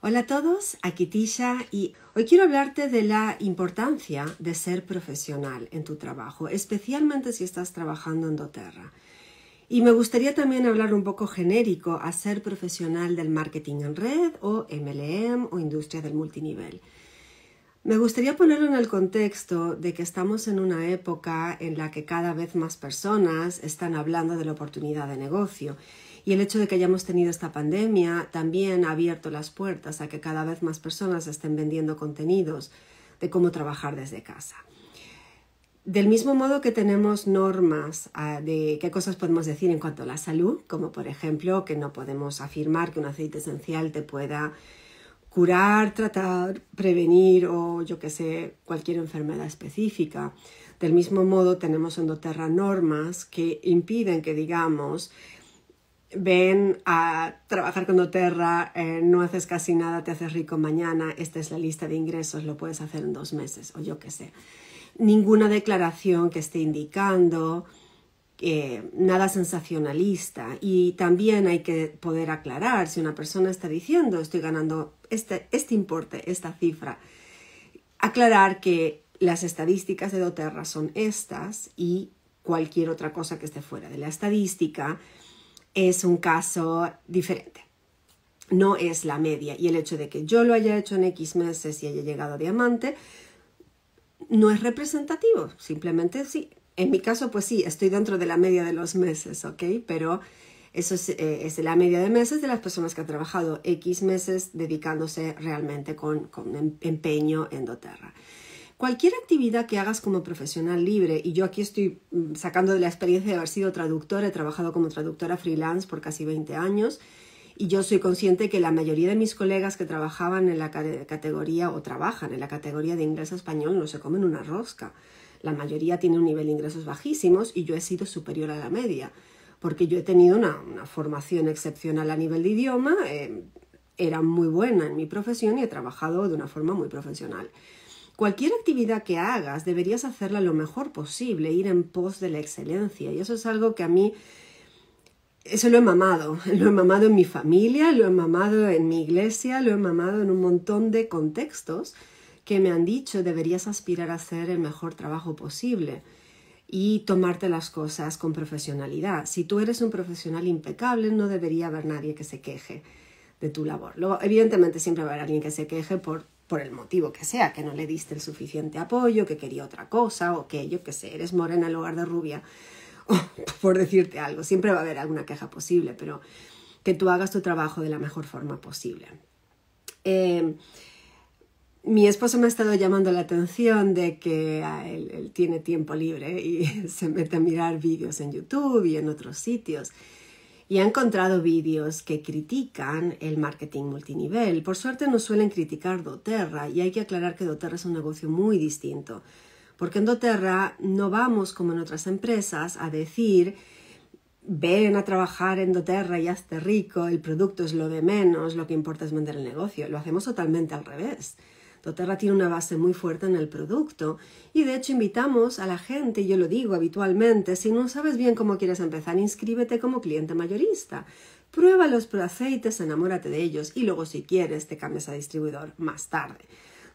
Hola a todos, aquí Tisha y hoy quiero hablarte de la importancia de ser profesional en tu trabajo, especialmente si estás trabajando en doTERRA. Y me gustaría también hablar un poco genérico a ser profesional del marketing en red o MLM o industria del multinivel. Me gustaría ponerlo en el contexto de que estamos en una época en la que cada vez más personas están hablando de la oportunidad de negocio y el hecho de que hayamos tenido esta pandemia también ha abierto las puertas a que cada vez más personas estén vendiendo contenidos de cómo trabajar desde casa. Del mismo modo que tenemos normas ah, de qué cosas podemos decir en cuanto a la salud, como por ejemplo que no podemos afirmar que un aceite esencial te pueda curar, tratar, prevenir o yo qué sé, cualquier enfermedad específica. Del mismo modo tenemos en doTERRA normas que impiden que digamos Ven a trabajar con doTERRA, eh, no haces casi nada, te haces rico mañana, esta es la lista de ingresos, lo puedes hacer en dos meses o yo qué sé. Ninguna declaración que esté indicando, eh, nada sensacionalista. Y también hay que poder aclarar si una persona está diciendo estoy ganando este, este importe, esta cifra. Aclarar que las estadísticas de doTERRA son estas y cualquier otra cosa que esté fuera de la estadística es un caso diferente. No es la media y el hecho de que yo lo haya hecho en X meses y haya llegado a diamante no es representativo, simplemente sí. En mi caso, pues sí, estoy dentro de la media de los meses, ¿ok? Pero eso es, eh, es, la media de meses de las personas que han trabajado X meses dedicándose realmente con, con em, empeño en doTERRA. Cualquier actividad que hagas como profesional libre, y yo aquí estoy mm, sacando de la experiencia de haber sido traductora, he trabajado como traductora freelance por casi 20 años, y yo soy consciente que la mayoría de mis colegas que trabajaban en la categoría o trabajan en la categoría de inglés español no se comen una rosca. La mayoría tiene un nivel de ingresos bajísimos y yo he sido superior a la media, porque yo he tenido una, formación excepcional a nivel de idioma, eh, era muy buena en mi profesión y he trabajado de una forma muy profesional. Cualquier actividad que hagas deberías hacerla lo mejor posible, ir en pos de la excelencia. Y eso es algo que a mí, eso lo he mamado. Lo he mamado en mi familia, lo he mamado en mi iglesia, lo he mamado en un montón de contextos que me han dicho deberías aspirar a hacer el mejor trabajo posible y tomarte las cosas con profesionalidad. Si tú eres un profesional impecable, no debería haber nadie que se queje de tu labor. Luego, evidentemente siempre va a haber alguien que se queje por por el motivo que sea, que no le diste el suficiente apoyo, que quería otra cosa, o que yo que sé, eres morena en lugar de rubia, por decirte algo, siempre va a haber alguna queja posible, pero que tú hagas tu trabajo de la mejor forma posible. Em, mi esposo me ha estado llamando la atención de que ah, él tiene tiempo libre y se mete a mirar vídeos en YouTube y en otros sitios y ha encontrado vídeos que critican el marketing multinivel. Por suerte no suelen criticar doTERRA y hay que aclarar que doTERRA es un negocio muy distinto, porque en doTERRA no vamos como en otras empresas a decir ven a trabajar en doTERRA y hazte rico, el producto es lo de menos, lo que importa es vender el negocio. Lo hacemos totalmente al revés. Doterra tiene una base muy fuerte en el producto y de hecho invitamos a la gente, yo lo digo habitualmente, si no sabes bien cómo quieres empezar, inscríbete como cliente mayorista. Prueba los aceites, enamórate de ellos y luego si quieres te cambias a distribuidor más tarde.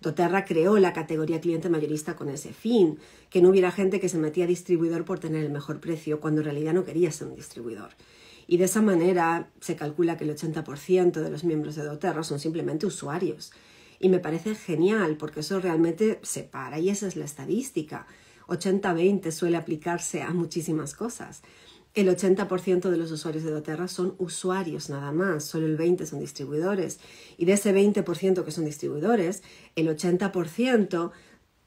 Doterra creó la categoría cliente mayorista con ese fin, que no hubiera gente que se metía a distribuidor por tener el mejor precio cuando en realidad no quería ser un distribuidor. Y de esa manera se calcula que el 80% de los miembros de Doterra son simplemente usuarios y me parece genial porque eso realmente se para y esa es la estadística. 80-20 suele aplicarse a muchísimas cosas. El 80% de los usuarios de doTERRA son usuarios nada más, solo el 20% son distribuidores. Y de ese 20% que son distribuidores, el 80%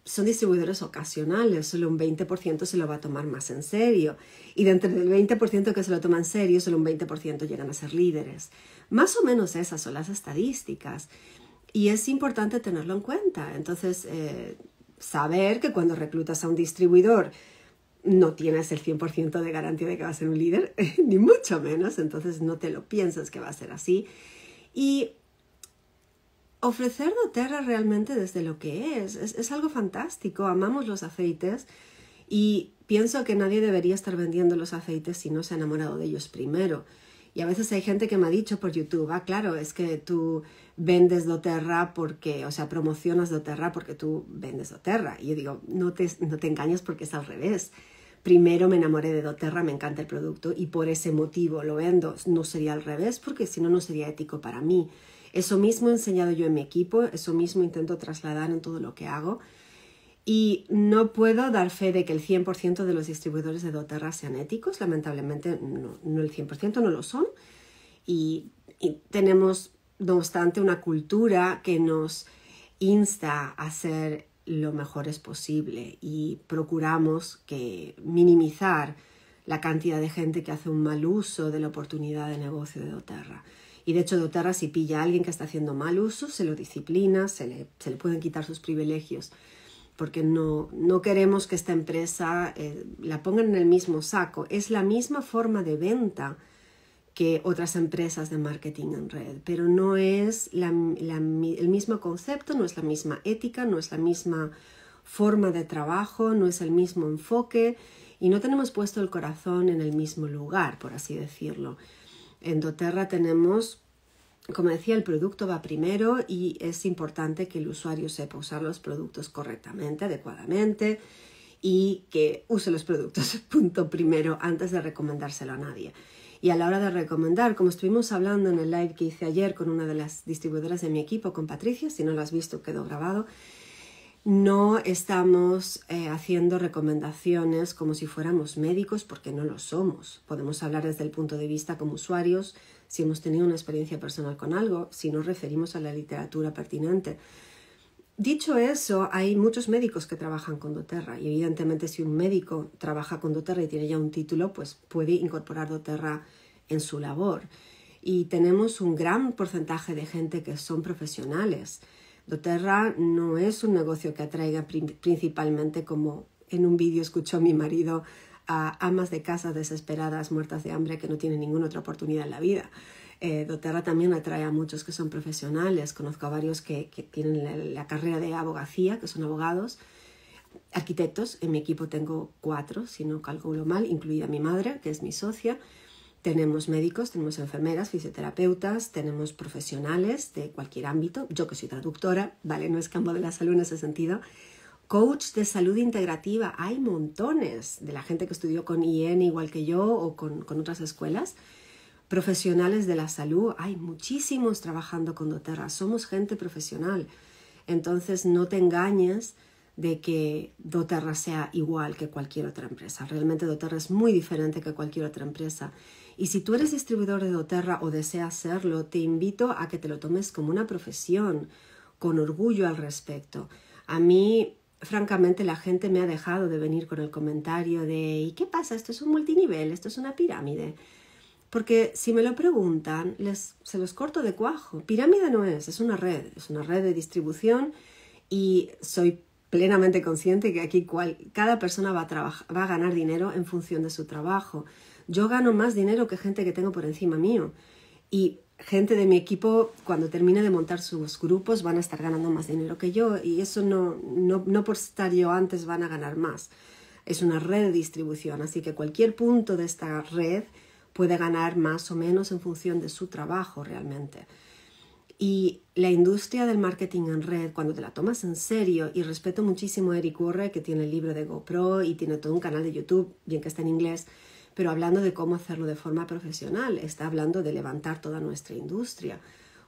son distribuidores ocasionales, solo un 20% se lo va a tomar más en serio. Y dentro del el 20% que se lo toma en serio, solo un 20% llegan a ser líderes. Más o menos esas son las estadísticas. Y es importante tenerlo en cuenta. Entonces, eh, saber que cuando reclutas a un distribuidor no tienes el 100% de garantía de que va a ser un líder, ni mucho menos, entonces no te lo piensas que va a ser así. Y ofrecer doTERRA realmente desde lo que es, es algo fantástico, amamos los aceites y pienso que nadie debería estar vendiendo los aceites si no se ha enamorado de ellos primero. Y a veces hay gente que me ha dicho por YouTube, ah, claro, es que tú vendes doTERRA porque, o sea, promocionas doTERRA porque tú vendes doTERRA. Y yo digo, no te, no engañes porque es al revés. Primero me enamoré de doTERRA, me encanta el producto y por ese motivo lo vendo. No sería al revés porque si no, no sería ético para mí. Eso mismo he enseñado yo en mi equipo, eso mismo intento trasladar en todo lo que hago. Y no puedo dar fe de que el 100% de los distribuidores de doTERRA sean éticos, lamentablemente no, el 100% no lo son. Y, tenemos, no obstante, una cultura que nos insta a ser lo mejores posible y procuramos que minimizar la cantidad de gente que hace un mal uso de la oportunidad de negocio de doTERRA. Y de hecho, doTERRA si pilla a alguien que está haciendo mal uso, se lo disciplina, se le, se le pueden quitar sus privilegios porque no, no queremos que esta empresa eh, la pongan en el mismo saco. Es la misma forma de venta que otras empresas de marketing en red, pero no es el mismo concepto, no es la misma ética, no es la misma forma de trabajo, no es el mismo enfoque y no tenemos puesto el corazón en el mismo lugar, por así decirlo. En doTERRA tenemos como decía, el producto va primero y es importante que el usuario sepa usar los productos correctamente, adecuadamente y que use los productos, punto primero, antes de recomendárselo a nadie. Y a la hora de recomendar, como estuvimos hablando en el live que hice ayer con una de las distribuidoras de mi equipo, con Patricia, si no lo has visto quedó grabado, no estamos eh, haciendo recomendaciones como si fuéramos médicos porque no lo somos. Podemos hablar desde el punto de vista como usuarios, si hemos tenido una experiencia personal con algo, si nos referimos a la literatura pertinente. Dicho eso, hay muchos médicos que trabajan con doTERRA y evidentemente si un médico trabaja con doTERRA y tiene ya un título, pues puede incorporar doTERRA en su labor. Y tenemos un gran porcentaje de gente que son profesionales Doterra no es un negocio que atraiga principalmente, como en un vídeo escuchó mi marido, a amas de casa desesperadas, muertas de hambre, que no tienen ninguna otra oportunidad en la vida. Eh, doterra también atrae a muchos que son profesionales. Conozco a varios que, tienen la, la, carrera de abogacía, que son abogados, arquitectos. En mi equipo tengo cuatro, si no calculo mal, incluida mi madre, que es mi socia. Tenemos médicos, tenemos enfermeras, fisioterapeutas, tenemos profesionales de cualquier ámbito, yo que soy traductora, ¿vale? No es campo de la salud en ese sentido. Coach de salud integrativa, hay montones de la gente que estudió con IEN igual que yo o con, con otras escuelas. Profesionales de la salud, hay muchísimos trabajando con doTERRA, somos gente profesional. Entonces no te engañes de que doTERRA sea igual que cualquier otra empresa. Realmente doTERRA es muy diferente que cualquier otra empresa. Y si tú eres distribuidor de doTERRA o deseas serlo, te invito a que te lo tomes como una profesión, con orgullo al respecto. A mí, francamente, la gente me ha dejado de venir con el comentario de ¿y qué pasa? Esto es un multinivel, esto es una pirámide. Porque si me lo preguntan, les, se los corto de cuajo. Pirámide no es, es una red, es una red de distribución y soy plenamente consciente que aquí cada persona va a, ganar dinero en función de su trabajo. Yo gano más dinero que gente que tengo por encima mío. Y gente de mi equipo, cuando termine de montar sus grupos, van a estar ganando más dinero que yo. Y eso no, no, no por estar yo antes van a ganar más. Es una red de distribución, así que cualquier punto de esta red puede ganar más o menos en función de su trabajo realmente. Y la industria del marketing en red, cuando te la tomas en serio, y respeto muchísimo a Eric Urre, que tiene el libro de GoPro y tiene todo un canal de YouTube, bien que está en inglés, pero hablando de cómo hacerlo de forma profesional, está hablando de levantar toda nuestra industria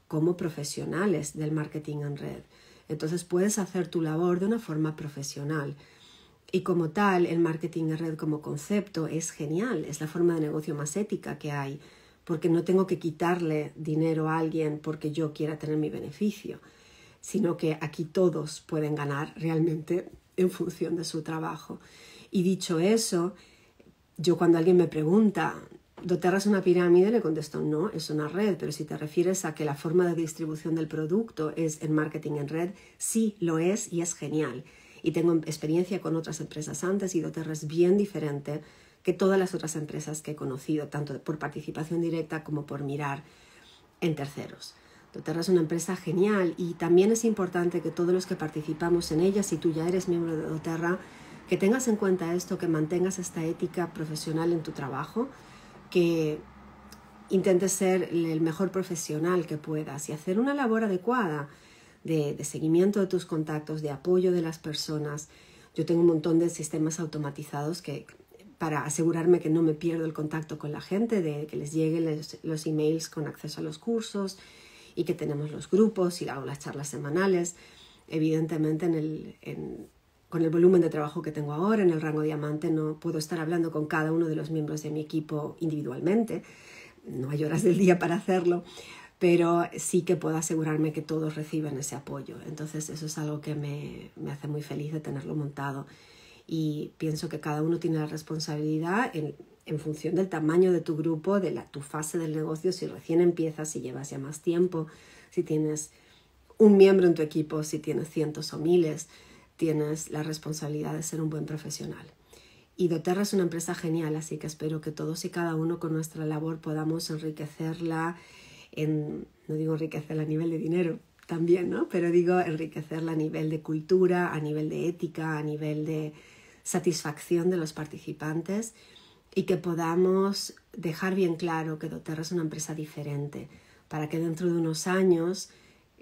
como profesionales del marketing en red. Entonces puedes hacer tu labor de una forma profesional. Y como tal, el marketing en red como concepto es genial, es la forma de negocio más ética que hay porque no tengo que quitarle dinero a alguien porque yo quiera tener mi beneficio, sino que aquí todos pueden ganar realmente en función de su trabajo. Y dicho eso, yo cuando alguien me pregunta, ¿doTERRA es una pirámide? Le contesto, no, es una red, pero si te refieres a que la forma de distribución del producto es en marketing en red, sí lo es y es genial. Y tengo experiencia con otras empresas antes y doTERRA es bien diferente que todas las otras empresas que he conocido, tanto por participación directa como por mirar en terceros. Doterra es una empresa genial y también es importante que todos los que participamos en ella, si tú ya eres miembro de Doterra, que tengas en cuenta esto, que mantengas esta ética profesional en tu trabajo, que intentes ser el mejor profesional que puedas y hacer una labor adecuada de, de seguimiento de tus contactos, de apoyo de las personas. Yo tengo un montón de sistemas automatizados que para asegurarme que no me pierdo el contacto con la gente, de que les lleguen los emails con acceso a los cursos y que tenemos los grupos y hago las charlas semanales. Evidentemente, con el volumen de trabajo que tengo ahora en el rango diamante, no puedo estar hablando con cada uno de los miembros de mi equipo individualmente. No hay horas del día para hacerlo, pero sí que puedo asegurarme que todos reciben ese apoyo. Entonces, eso es algo que me hace muy feliz de tenerlo montado y pienso que cada uno tiene la responsabilidad en, función del tamaño de tu grupo, de la, tu fase del negocio, si recién empiezas, si llevas ya más tiempo, si tienes un miembro en tu equipo, si tienes cientos o miles, tienes la responsabilidad de ser un buen profesional. Y doTERRA es una empresa genial, así que espero que todos y cada uno con nuestra labor podamos enriquecerla, en, no digo enriquecerla a nivel de dinero también, ¿no? Pero digo enriquecerla a nivel de cultura, a nivel de ética, a nivel de, satisfacción de los participantes y que podamos dejar bien claro que doTERRA es una empresa diferente, para que dentro de unos años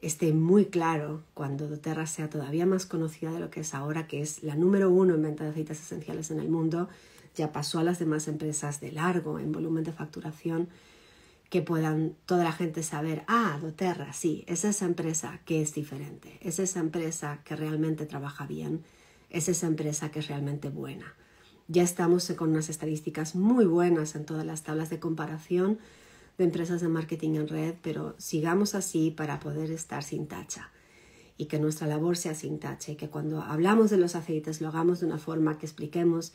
esté muy claro cuando doTERRA sea todavía más conocida de lo que es ahora, que es la número uno en venta de aceites esenciales en el mundo, ya pasó a las demás empresas de largo en volumen de facturación, que puedan toda la gente saber, ah, doTERRA, sí, es esa empresa que es diferente, es esa empresa que realmente trabaja bien es esa empresa que es realmente buena. Ya estamos con unas estadísticas muy buenas en todas las tablas de comparación de empresas de marketing en red, pero sigamos así para poder estar sin tacha y que nuestra labor sea sin tacha y que cuando hablamos de los aceites lo hagamos de una forma que expliquemos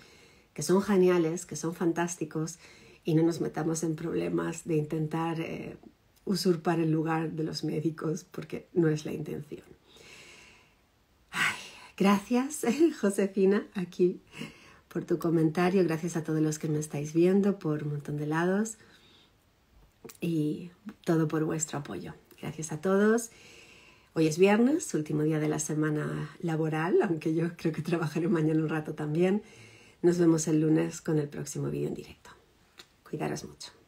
que son geniales, que son fantásticos y no nos metamos en problemas de intentar eh, usurpar el lugar de los médicos porque no es la intención. Gracias, Josefina, aquí por tu comentario. Gracias a todos los que me estáis viendo por un montón de lados y todo por vuestro apoyo. Gracias a todos. Hoy es viernes, último día de la semana laboral, aunque yo creo que trabajaré mañana un rato también. Nos vemos el lunes con el próximo vídeo en directo. Cuidaros mucho.